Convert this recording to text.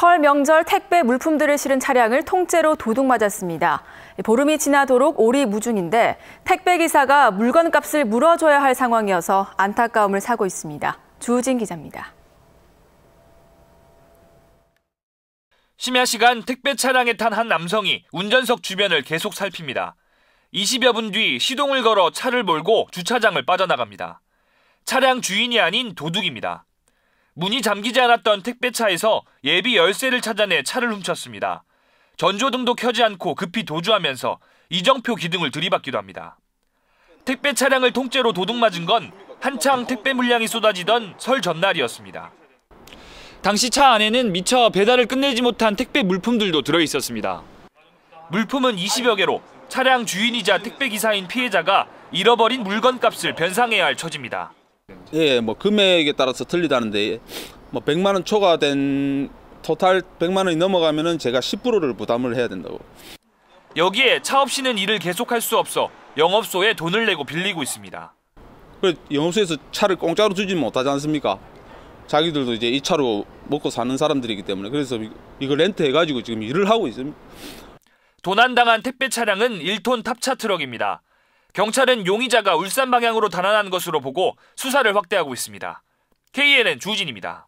설 명절 택배 물품들을 실은 차량을 통째로 도둑 맞았습니다. 보름이 지나도록 오리무중인데 택배 기사가 물건값을 물어줘야 할 상황이어서 안타까움을 사고 있습니다. 주우진 기자입니다. 심야 시간 택배 차량에 탄 한 남성이 운전석 주변을 계속 살핍니다. 20여 분 뒤 시동을 걸어 차를 몰고 주차장을 빠져나갑니다. 차량 주인이 아닌 도둑입니다. 문이 잠기지 않았던 택배차에서 예비 열쇠를 찾아내 차를 훔쳤습니다. 전조등도 켜지 않고 급히 도주하면서 이정표 기둥을 들이받기도 합니다. 택배 차량을 통째로 도둑맞은 건 한창 택배 물량이 쏟아지던 설 전날이었습니다. 당시 차 안에는 미처 배달을 끝내지 못한 택배 물품들도 들어 있었습니다. 물품은 20여 개로 차량 주인이자 택배 기사인 피해자가 잃어버린 물건값을 변상해야 할 처지입니다. 예, 예, 뭐 금액에 따라서 틀리다는데 예. 뭐 100만 원 초과된 토탈 100만 원이 넘어가면은 제가 10%를 부담을 해야 된다고. 여기에 차 없이는 일을 계속할 수 없어 영업소에 돈을 내고 빌리고 있습니다. 그 영업소에서 차를 공짜로 주지 못하지 않습니까? 자기들도 이제 이 차로 먹고 사는 사람들이기 때문에 그래서 이걸 렌트해 가지고 지금 일을 하고 있습니다. 도난당한 택배 차량은 1톤 탑차 트럭입니다. 경찰은 용의자가 울산 방향으로 달아난 것으로 보고 수사를 확대하고 있습니다. KNN 주진입니다.